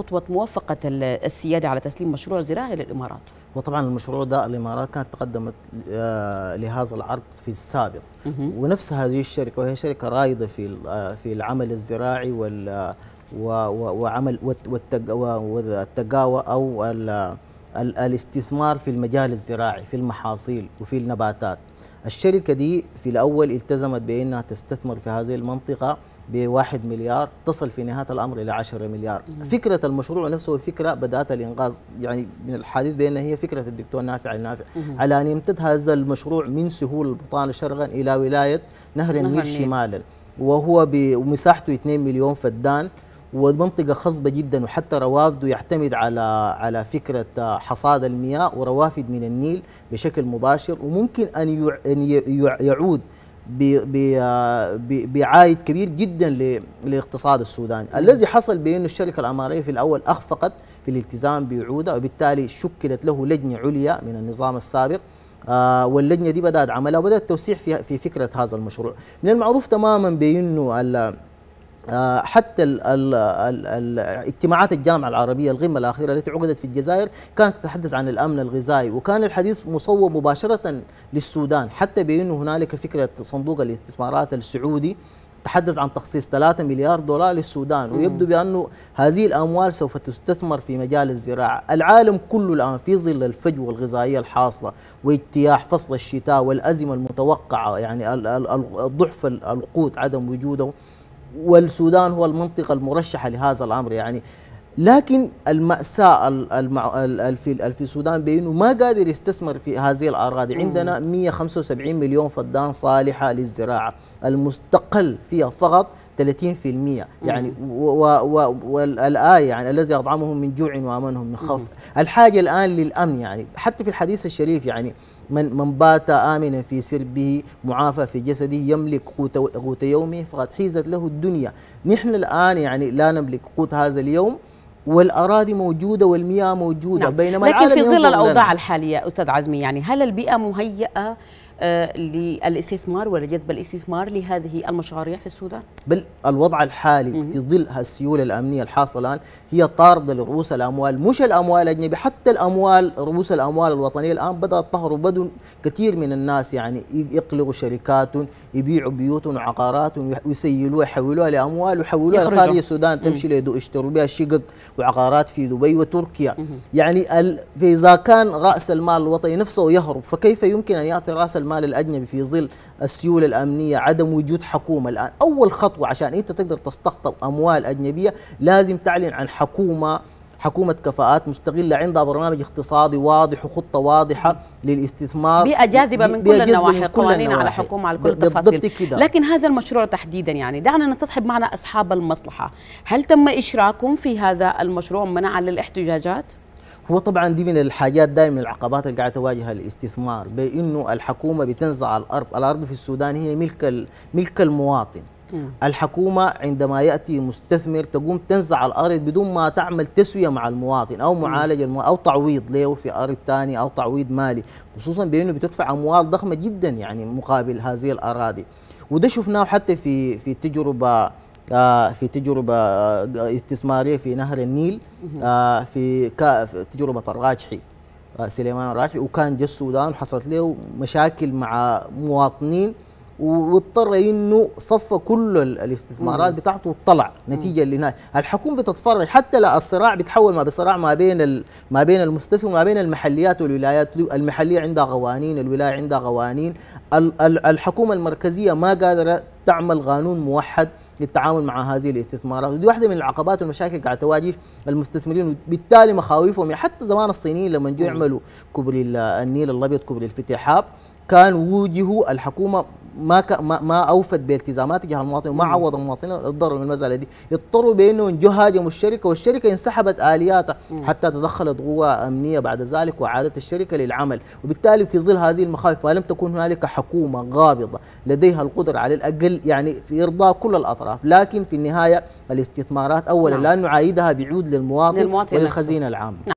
خطوة موافقة السيادة على تسليم مشروع زراعي للإمارات وطبعا المشروع ده الإمارات كانت تقدمت آه، لهذا العرض في السابق ونفس هذه الشركة وهي شركة رائدة في آه، في العمل الزراعي وال وعمل والتقاوى أو الاستثمار في المجال الزراعي في المحاصيل وفي النباتات الشركة دي في الأول التزمت بأنها تستثمر في هذه المنطقة بواحد مليار تصل في نهايه الامر الى 10 مليار مم. فكره المشروع نفسه فكره بدات الانقاذ يعني من الحديث بان هي فكره الدكتور نافع النافع مم. على ان يمتد هذا المشروع من سهول البطان شرقا الى ولايه نهر النيل شمالا وهو بمساحته 2 مليون فدان ومنطقة خصبة جدا وحتى روافده يعتمد على على فكرة حصاد المياه وروافد من النيل بشكل مباشر وممكن أن يعود آه، بعائد كبير جدا للاقتصاد السوداني الذي حصل بأن الشركة الأمارية في الأول أخفقت في الالتزام بعودة وبالتالي شكلت له لجنة عليا من النظام السابق آه واللجنة دي بدأت عملها وبدأت توسيع في, في فكرة هذا المشروع من المعروف تماما بأنه آه، حتى اجتماعات الجامعة العربية القمة الأخيرة التي عقدت في الجزائر كانت تتحدث عن الأمن الغذائي وكان الحديث مصوب مباشرة للسودان حتى بأنه هنالك فكرة صندوق الاستثمارات السعودي تحدث عن تخصيص 3 مليار دولار للسودان ويبدو بانه هذه الأموال سوف تستثمر في مجال الزراعة العالم كله الآن في ظل الفجوة الغذائية الحاصلة واجتياح فصل الشتاء والأزمة المتوقعة يعني ضعف القوت عدم وجوده والسودان هو المنطقة المرشحة لهذا الأمر يعني لكن المأساة في في السودان بأنه ما قادر يستثمر في هذه الأراضي عندنا 175 مليون فدان صالحة للزراعة المستقل فيها فقط 30% يعني والآية يعني الذي أطعمهم من جوع وأمنهم من خوف الحاجة الآن للأمن يعني حتى في الحديث الشريف يعني من من بات آمنا في سربه معافى في جسده يملك قوت قوت يومه فقد حيزت له الدنيا نحن الآن يعني لا نملك قوت هذا اليوم والأراضي موجودة والمياه موجودة نعم. بينما لكن في ظل الأوضاع لنا. نعم. الحالية أستاذ عزمي يعني هل البيئة مهيئة آه، للاستثمار ولجذب الاستثمار لهذه المشاريع في السودان؟ بل الوضع الحالي في ظل السيوله الامنيه الحاصله الان هي طارده لرؤوس الاموال، مش الاموال الاجنبيه حتى الاموال رؤوس الاموال الوطنيه الان بدات تهرب بدون كثير من الناس يعني يقلقوا شركات يبيعوا بيوت وعقارات ويسيلوها يحولوها لاموال ويحولوها لخارج السودان تمشي ليدو يشتروا بها شقق وعقارات في دبي وتركيا يعني فاذا كان راس المال الوطني نفسه يهرب فكيف يمكن ان يعطي راس المال المال الاجنبي في ظل السيوله الامنيه عدم وجود حكومه الان اول خطوه عشان انت تقدر تستقطب اموال اجنبيه لازم تعلن عن حكومه حكومة كفاءات مستغلة عندها برنامج اقتصادي واضح وخطة واضحة للاستثمار بيئة جاذبة من كل النواحي قوانين على حكومة على كل التفاصيل لكن هذا المشروع تحديدا يعني دعنا نستصحب معنا أصحاب المصلحة هل تم إشراكهم في هذا المشروع منعا للاحتجاجات؟ هو طبعا دي من الحاجات دائما العقبات اللي قاعد تواجه الاستثمار بانه الحكومه بتنزع الارض، الارض في السودان هي ملك ملك المواطن. الحكومة عندما يأتي مستثمر تقوم تنزع الأرض بدون ما تعمل تسوية مع المواطن أو معالجة المو... أو تعويض له في أرض ثانية أو تعويض مالي خصوصا بأنه بتدفع أموال ضخمة جدا يعني مقابل هذه الأراضي وده شفناه حتى في في تجربة آه، في تجربة آه، استثمارية في نهر النيل آه، في تجربة الراجحي سليمان الراجحي وكان جا السودان وحصلت له مشاكل مع مواطنين واضطر انه صفى كل الاستثمارات بتاعته وطلع نتيجه لنهاية الحكومه بتتفرج حتى لا الصراع بيتحول ما بصراع ما بين ما بين المستثمر ما بين المحليات والولايات المحليه عندها قوانين الولايه عندها قوانين الحكومه المركزيه ما قادره تعمل قانون موحد للتعامل مع هذه الاستثمارات ودي واحده من العقبات والمشاكل قاعده تواجه المستثمرين وبالتالي مخاوفهم يعني حتى زمان الصينيين لما جو يعملوا كوبري النيل الابيض كوبري الفتحاب كان وجهوا الحكومه ما ك... ما, ما اوفت بالتزامات تجاه المواطن وما عوض المواطنين الضرر من المساله دي اضطروا بانه يهاجموا هاجموا الشركه والشركه انسحبت الياتها حتى تدخلت قوى امنيه بعد ذلك وعادت الشركه للعمل وبالتالي في ظل هذه المخاوف ما لم تكن هنالك حكومه غابضه لديها القدره على الاقل يعني في ارضاء كل الاطراف لكن في النهايه الاستثمارات اولا نعم. لا نعايدها بعود للمواطن, للمواطن وللخزينه العامه نعم.